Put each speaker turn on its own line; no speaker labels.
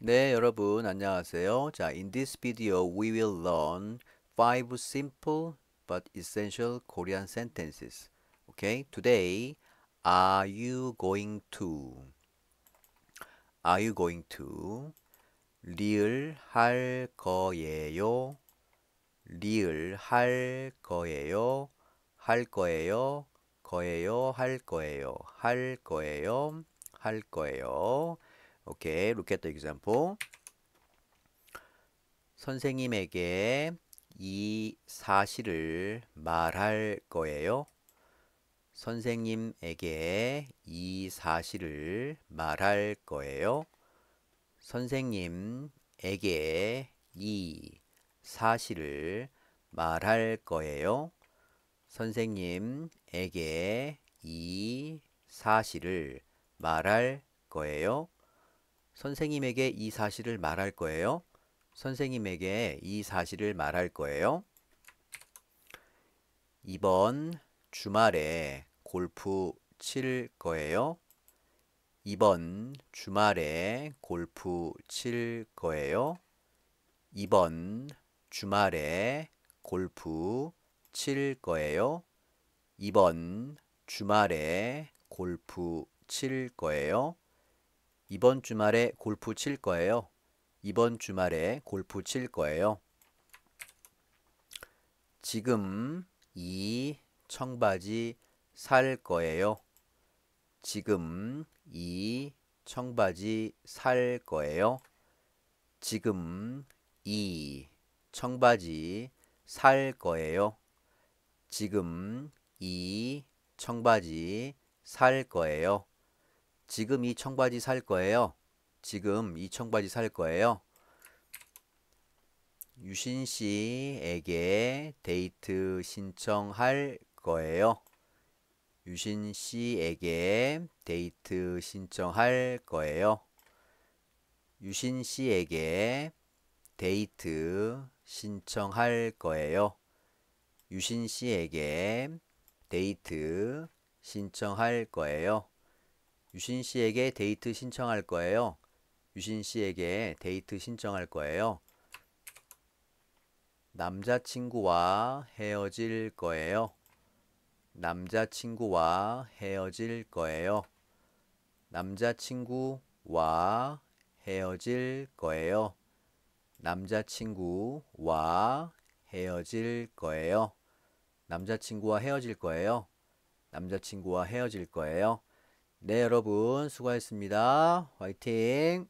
네, 여러분 안녕하세요. 자, in this video we will learn five simple but essential Korean sentences. Okay? Today, are you going to Are you going to 리을 할 거예요? 리을 할 거예요? 할 거예요? 거예요? 할 거예요? 할 거예요? 할 거예요? 오케이. Look at the example. 선생님에게 이 사실을 말할 거예요. 선생님에게 이 사실을 말할 거예요. 선생님에게 이 사실을 말할 거예요. 선생님에게 이 사실을 말할 거예요. 선생님에게 이 사실을 말할 거예요. 선생님에게 이 사실을 말할 거예요. 이번 주말에 골프 칠 거예요. 이번 주말에 골프 칠 거예요. 이번 주말에 골프 칠 거예요. 이번 주말에 골프 칠 거예요. 이번 주말에 골프 칠 거예요. 이번 주말에 골프 칠 거예요. 지금 이 청바지 살 거예요. 지금 이 청바지 살 거예요. 지금 이 청바지 살 거예요. 지금 이 청바지 살 거예요. 지금 이 청바지 살 거예요. 지금 이 청바지 살 거예요. 유신 씨에게 데이트 신청할 거예요. 유신 씨에게 데이트 신청할 거예요. 유신 씨에게 데이트 신청할 거예요. 유신 씨에게 데이트 신청할 거예요. 유신 씨에게 데이트 신청할 거예요. 유신 씨에게 데이트 신청할 거예요. 남자친구와 헤어질 거예요. 남자친구와 헤어질 거예요. 남자친구와 헤어질 거예요. 남자친구와 헤어질 거예요. 남자친구와 헤어질 거예요. 남자친구와 헤어질 거예요. 네, 여러분 수고하셨습니다. 화이팅!